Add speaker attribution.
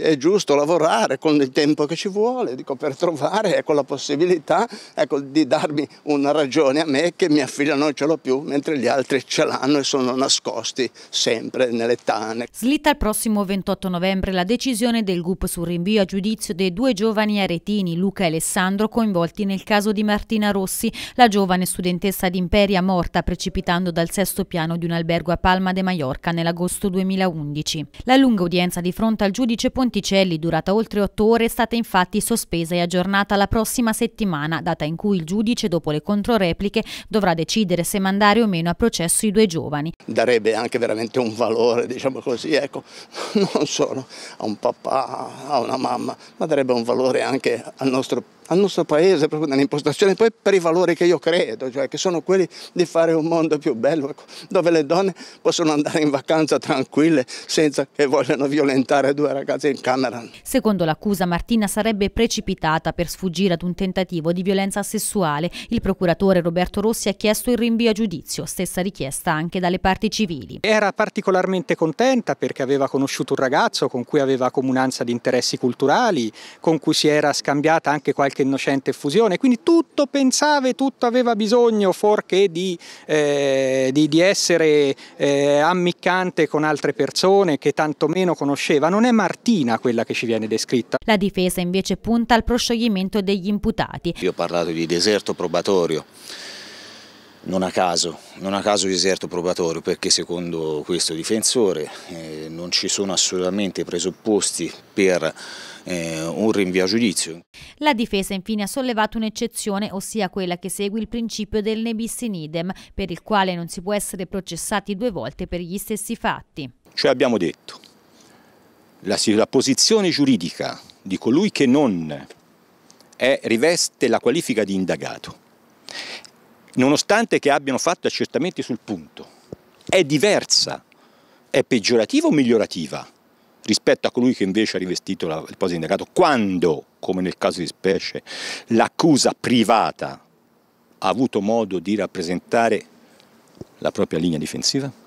Speaker 1: È giusto lavorare con il tempo che ci vuole dico, per trovare ecco, la possibilità ecco, di darmi una ragione a me che mia figlia non ce l'ho più, mentre gli altri ce l'hanno e sono nascosti sempre nelle tane.
Speaker 2: Slitta il prossimo 28 novembre la decisione del GUP sul rinvio a giudizio dei due giovani aretini, Luca e Alessandro, coinvolti nel caso di Martina Rossi, la giovane studentessa d'Imperia morta precipitando dal sesto piano di un albergo a Palma de Mallorca nell'agosto 2011. La lunga udienza di fronte al giudice Ponte Monticelli, durata oltre otto ore, è stata infatti sospesa e aggiornata la prossima settimana, data in cui il giudice, dopo le controrepliche, dovrà decidere se mandare o meno a processo i due giovani.
Speaker 1: Darebbe anche veramente un valore, diciamo così, ecco, non solo a un papà, a una mamma, ma darebbe un valore anche al nostro al nostro paese, proprio nell'impostazione, poi per i valori che io credo, cioè che sono quelli di fare un mondo più bello, ecco, dove le donne possono andare in vacanza tranquille senza che vogliano violentare due ragazze in camera.
Speaker 2: Secondo l'accusa Martina sarebbe precipitata per sfuggire ad un tentativo di violenza sessuale. Il procuratore Roberto Rossi ha chiesto il rinvio a giudizio, stessa richiesta anche dalle parti civili.
Speaker 3: Era particolarmente contenta perché aveva conosciuto un ragazzo con cui aveva comunanza di interessi culturali, con cui si era scambiata anche qualche qualche innocente effusione, quindi tutto pensava e tutto aveva bisogno forché di, eh, di, di essere eh, ammiccante con altre persone che tantomeno conosceva. Non è Martina
Speaker 2: quella che ci viene descritta. La difesa invece punta al proscioglimento degli imputati.
Speaker 3: Io ho parlato di
Speaker 4: deserto probatorio. Non a, caso, non a caso deserto probatorio perché secondo questo difensore eh, non ci sono assolutamente presupposti per eh, un rinvio a giudizio.
Speaker 2: La difesa infine ha sollevato un'eccezione, ossia quella che segue il principio del nebis in idem, per il quale non si può essere processati due volte per gli stessi fatti.
Speaker 5: Cioè abbiamo detto, la, la posizione giuridica di colui che non è, riveste la qualifica di indagato nonostante che abbiano fatto accertamenti sul punto, è diversa, è peggiorativa o migliorativa rispetto a colui che invece ha rivestito la, il posto di indagato, quando, come nel caso di specie, l'accusa privata ha avuto modo di rappresentare la propria linea difensiva?